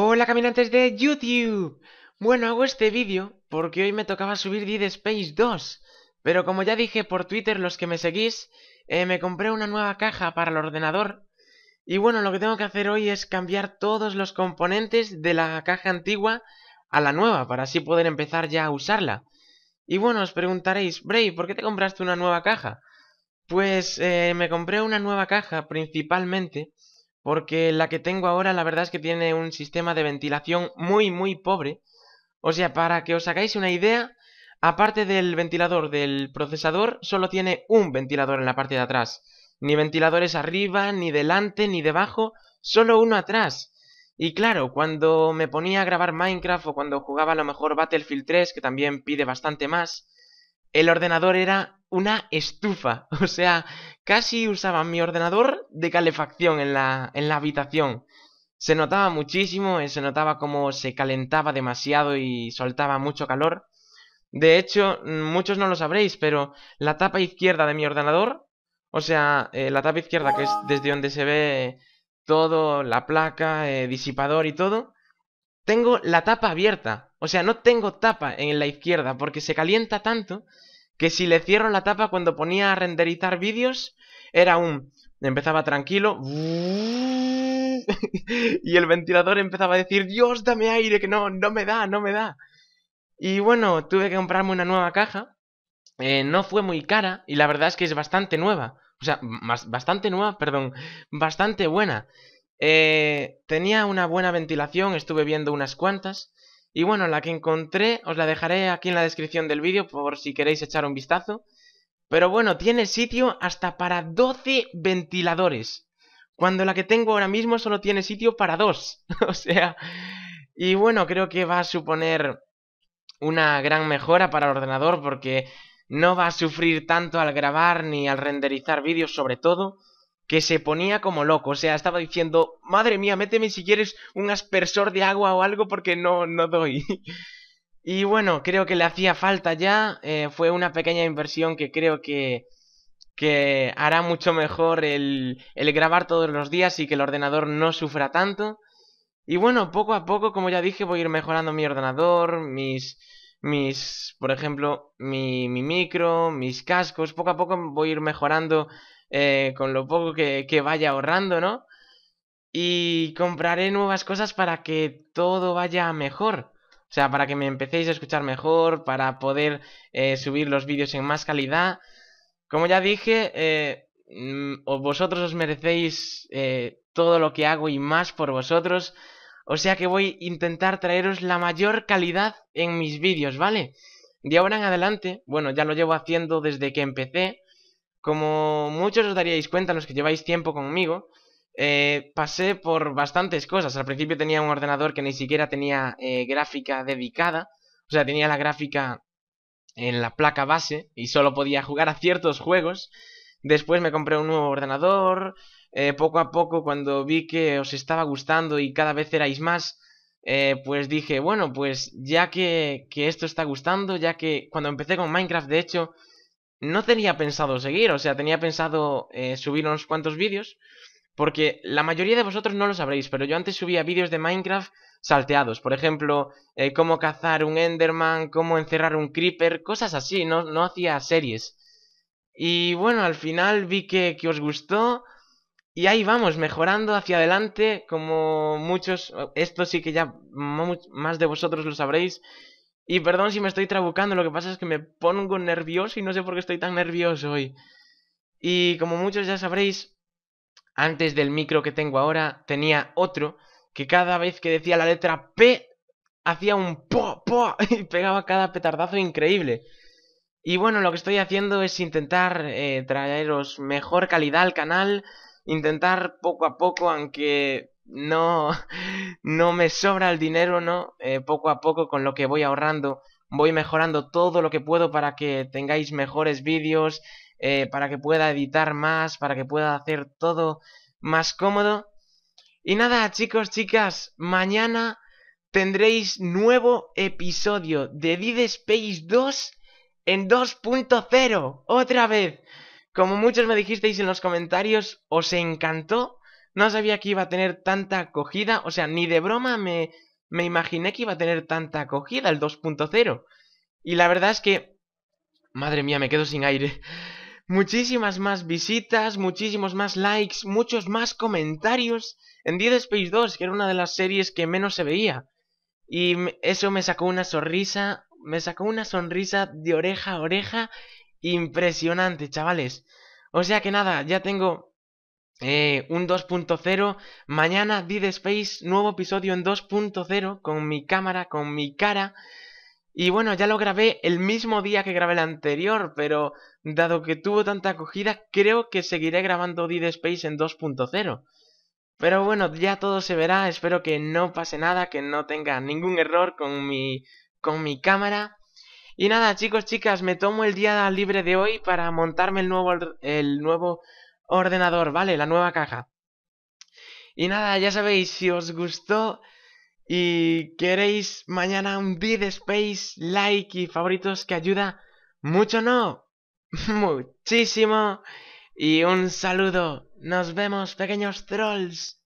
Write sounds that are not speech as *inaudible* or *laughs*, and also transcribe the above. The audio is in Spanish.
Hola caminantes de YouTube. Bueno, hago este vídeo porque hoy me tocaba subir Dead Space 2. Pero como ya dije por Twitter los que me seguís, eh, me compré una nueva caja para el ordenador. Y bueno, lo que tengo que hacer hoy es cambiar todos los componentes de la caja antigua a la nueva, para así poder empezar ya a usarla. Y bueno, os preguntaréis, Bray, ¿por qué te compraste una nueva caja? Pues eh, me compré una nueva caja principalmente porque la que tengo ahora la verdad es que tiene un sistema de ventilación muy muy pobre. O sea, para que os hagáis una idea, aparte del ventilador del procesador, solo tiene un ventilador en la parte de atrás. Ni ventiladores arriba, ni delante, ni debajo, solo uno atrás. Y claro, cuando me ponía a grabar Minecraft o cuando jugaba a lo mejor Battlefield 3, que también pide bastante más, el ordenador era una estufa. *laughs* O sea, casi usaba mi ordenador de calefacción en la, en la habitación. Se notaba muchísimo, eh, se notaba como se calentaba demasiado y soltaba mucho calor. De hecho, mm, muchos no lo sabréis, pero la tapa izquierda de mi ordenador, o sea, eh, la tapa izquierda que es desde donde se ve todo, la placa, eh, disipador y todo, tengo la tapa abierta. O sea, no tengo tapa en la izquierda porque se calienta tanto que si le cierro la tapa cuando ponía a renderizar vídeos era un... Empezaba tranquilo *laughs* y el ventilador empezaba a decir Dios, dame aire, que no, no me da, no me da. Y bueno, tuve que comprarme una nueva caja. Eh, no fue muy cara y la verdad es que es bastante nueva. O sea, bastante nueva, perdón, bastante buena. Eh, tenía una buena ventilación, estuve viendo unas cuantas. Y bueno, la que encontré os la dejaré aquí en la descripción del vídeo por si queréis echar un vistazo. Pero bueno, tiene sitio hasta para 12 ventiladores. Cuando la que tengo ahora mismo solo tiene sitio para dos. *laughs* o sea... Y bueno, creo que va a suponer una gran mejora para el ordenador porque no va a sufrir tanto al grabar ni al renderizar vídeos sobre todo que se ponía como loco, o sea, estaba diciendo, madre mía, méteme si quieres un aspersor de agua o algo porque no, no doy. *laughs* y bueno, creo que le hacía falta ya, eh, fue una pequeña inversión que creo que, que hará mucho mejor el, el grabar todos los días y que el ordenador no sufra tanto. Y bueno, poco a poco, como ya dije, voy a ir mejorando mi ordenador, mis, mis, por ejemplo, mi, mi micro, mis cascos, poco a poco voy a ir mejorando eh, con lo poco que, vaya ahorrando, ¿no? Y compraré nuevas cosas para que todo vaya mejor. O sea, para que me empecéis a escuchar mejor, para poder eh, subir los vídeos en más calidad. Como ya dije, eh, mm, vosotros os merecéis todo lo que hago y más por vosotros. O sea que voy a intentar traeros la mayor calidad en mis vídeos, ¿vale? De ahora en adelante, bueno, ya lo llevo haciendo desde que empecé. Como muchos os daríais cuenta, los que lleváis tiempo conmigo, eh, pasé por bastantes cosas. Al principio tenía un ordenador que ni siquiera tenía eh, gráfica dedicada, o sea, tenía la gráfica en la placa base y solo podía jugar a ciertos juegos. Después me compré un nuevo ordenador. Eh, poco a poco, cuando vi que os estaba gustando y cada vez erais más, pues dije, bueno, pues ya que, esto está gustando, ya que cuando empecé con Minecraft, de hecho, no tenía pensado seguir, o sea, tenía pensado eh, subir unos cuantos vídeos, porque la mayoría de vosotros no lo sabréis, pero yo antes subía vídeos de Minecraft salteados, por ejemplo, eh, cómo cazar un Enderman, cómo encerrar un Creeper, cosas así, no, no hacía series. Y bueno, al final vi que, que os gustó y ahí vamos, mejorando hacia adelante, como muchos, esto sí que ya más de vosotros lo sabréis, y perdón si me estoy trabucando, lo que pasa es que me pongo nervioso y no sé por qué estoy tan nervioso hoy. Y como muchos ya sabréis, antes del micro que tengo ahora tenía otro que cada vez que decía la letra P hacía un po po *laughs* y pegaba cada petardazo increíble. Y bueno, lo que estoy haciendo es intentar eh, traeros mejor calidad al canal, intentar poco a poco, aunque no, *laughs* no me sobra el dinero, ¿no? Eh, poco a poco con lo que voy ahorrando, voy mejorando todo lo que puedo para que tengáis mejores vídeos, eh, para que pueda editar más, para que pueda hacer todo más cómodo. Y nada, chicos, chicas, mañana tendréis nuevo episodio de Dead Space 2 en 2.0, otra vez. Como muchos me dijisteis en los comentarios, os encantó no sabía que iba a tener tanta acogida. O sea, ni de broma me, me imaginé que iba a tener tanta acogida el 2.0. Y la verdad es que... Madre mía, me quedo sin aire. *laughs* Muchísimas más visitas, muchísimos más likes, muchos más comentarios en Dead Space 2, que era una de las series que menos se veía. Y eso me sacó una sonrisa, me sacó una sonrisa de oreja a oreja impresionante, chavales. O sea que nada, ya tengo eh, un 2.0. Mañana Dead Space, nuevo episodio en 2.0 con mi cámara, con mi cara. Y bueno, ya lo grabé el mismo día que grabé el anterior, pero dado que tuvo tanta acogida, creo que seguiré grabando Dead Space en 2.0. Pero bueno, ya todo se verá, espero que no pase nada, que no tenga ningún error con mi, con mi cámara. Y nada, chicos, chicas, me tomo el día libre de hoy para montarme el nuevo, el nuevo ordenador, ¿vale? La nueva caja. Y nada, ya sabéis, si os gustó y queréis mañana un Bid Space, like y favoritos que ayuda mucho, no, *laughs* muchísimo. Y un saludo. Nos vemos, pequeños trolls.